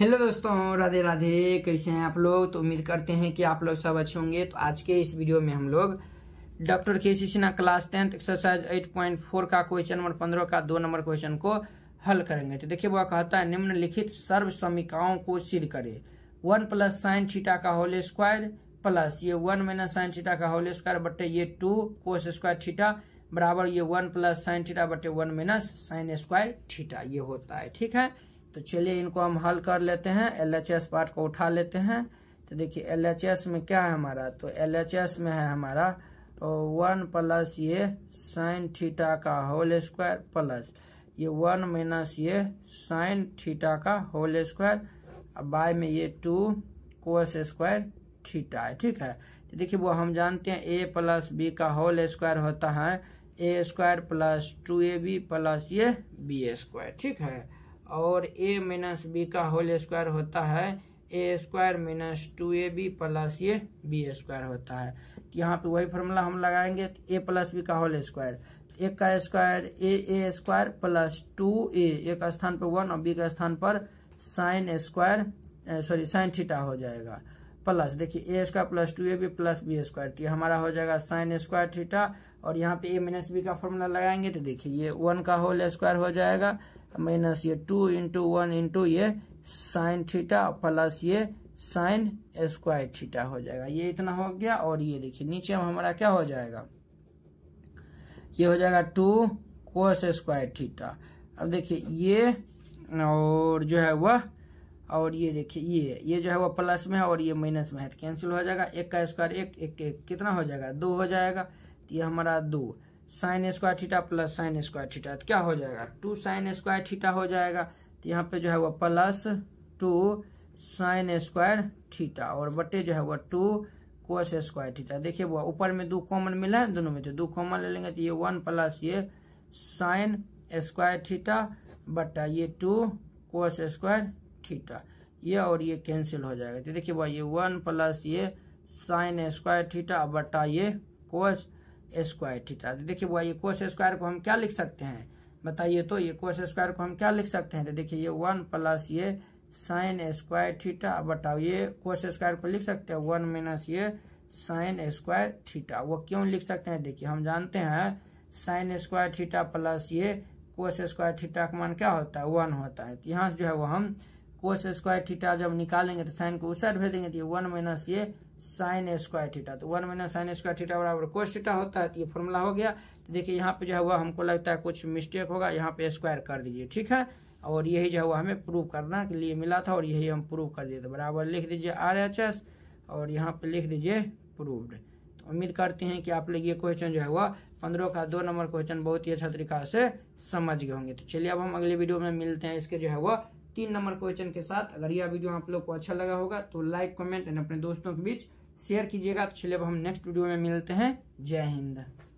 hello दोस्तों राधे राधे कैसे हैं आप लोग तो उम्मीद करते हैं कि आप लोग सब अच्छे होंगे तो आज के इस वीडियो में हम लोग doctor K C Sinha class tenth exercise eight point four का क्वेश्चन नंबर पंद्रह का दो नंबर क्वेश्चन को हल करेंगे तो देखिए वह कहता है निम्नलिखित सर्व समीकाओं को सिद्ध करे वन प्लस साइन छीटा का होल स्क्वायर प्लस ये वन माइनस साइन छीटा का होल स्क्वायर बटे ये टू कोस स्क्वायर छीटा बराबर ये वन प्लस साइन छीटा बटे वन माइनस साइन स्क्वायर छीटा ये होता है ठीक है तो चलिए इनको हम हल कर लेते हैं एल एच एस पार्ट को उठा लेते हैं तो देखिए एल एच एस में क्या है हमारा तो एल एच एस में है हमारा तो वन प्लस ये साइन थीटा का होल स्क्वायर प्लस ये वन माइनस ये साइन थीटा का होल स्क्वायर बाय में ये टू कोस स्क्वायर थीटा है ठीक है तो देखिए वो हम जानते हैं ए प्लस बी का होल स्क्वायर होता है A square plus two A B plus ये बी स्क्वायर ठीक है और ए माइनस बी का होल स्क्वायर होता है A square minus two A B plus ये बी स्क्वायर होता है तो यहाँ पे वही फॉर्मूला हम लगाएंगे तो ए प्लस बी का होल स्क्वायर एक का square A A square plus two A एक स्थान पर वन और बी के स्थान पर sine square sorry sine theta हो जाएगा प्लस देखिए A square plus two A B plus B square तो ये हमारा हो जाएगा साइन स्क्वायर थीटा और यहाँ पे ए माइनस बी का फॉर्मूला लगाएंगे तो देखिए ये वन का होल स्क्वायर हो जाएगा माइनस ये टू इंटू वन इंटू ये साइन थीटा प्लस ये साइन स्क्वायर थीटा हो जाएगा ये इतना हो गया और ये देखिए नीचे हम हमारा क्या हो जाएगा ये हो जाएगा टू कोस स्क्वायर थीटा अब देखिए ये और जो है वह और ये देखिए ये ये जो है वो प्लस में है और ये माइनस में है तो कैंसिल हो जाएगा एक का स्क्वायर एक एक एक कितना हो जाएगा दो हो जाएगा तो ये हमारा दो sine square theta plus sine square theta तो क्या हो जाएगा टू साइन स्क्वायर थीटा हो जाएगा तो यहाँ पे जो है वो plus two sine square theta और बटे जो है वो टू कोस स्क्वायर थीटा देखिए वो ऊपर में दो कॉमन मिला है दोनों में तो दो कॉमन ले लेंगे तो ये वन प्लस ये साइन स्क्वायर थीटा बटा ये टू कोस स्क्वायर थीटा ये और ये कैंसिल हो जाएगा तो देखिए भाई ये वन प्लस ये साइन स्क्वायर थीटा बटा ये कोस स्क्वायर थीटा तो देखिए भाई ये कोस स्क्वायर को हम क्या लिख सकते हैं बताइए तो ये कोस स्क्वायर को हम क्या लिख सकते हैं तो देखिए ये वन प्लस ये साइन स्क्वायर थीटा बटा ये कोस स्क्वायर को लिख सकते हैं वन माइनस ये साइन स्क्वायर थीटा वो क्यों लिख सकते हैं देखिए हम जानते हैं साइन स्क्वायर थीटा प्लस ये कोस स्क्वायर थीटा का मान क्या होता है वन होता है तो यहाँ जो है वो हम कोस स्क्वायर थीटा जब निकालेंगे तो साइन को उस साइड भेज देंगे तो ये वन माइनस ये साइन स्क्वायर थीटा तो one minus sine square theta बराबर कोस थीटा होता है तो ये फॉर्मूला हो गया तो देखिए यहाँ पे जो है वह हमको लगता है कुछ मिस्टेक होगा यहाँ पे स्क्वायर कर दीजिए ठीक है और यही जो हुआ हमें प्रूव करना के लिए मिला था और यही हम प्रूव कर दिए तो बराबर लिख दीजिए आर एच एस और यहाँ पर लिख दीजिए प्रूवड तो उम्मीद करते हैं कि आप लोग ये क्वेश्चन जो है वह पंद्रह का दो नंबर क्वेश्चन बहुत ही अच्छा तरीका से समझ गए होंगे तो चलिए अब हम अगले वीडियो में मिलते हैं इसके जो है वह तीन नंबर क्वेश्चन के साथ अगर यह वीडियो आप लोग को अच्छा लगा होगा तो लाइक कमेंट एंड अपने दोस्तों के बीच शेयर कीजिएगा तो चलिए अब हम नेक्स्ट वीडियो में मिलते हैं जय हिंद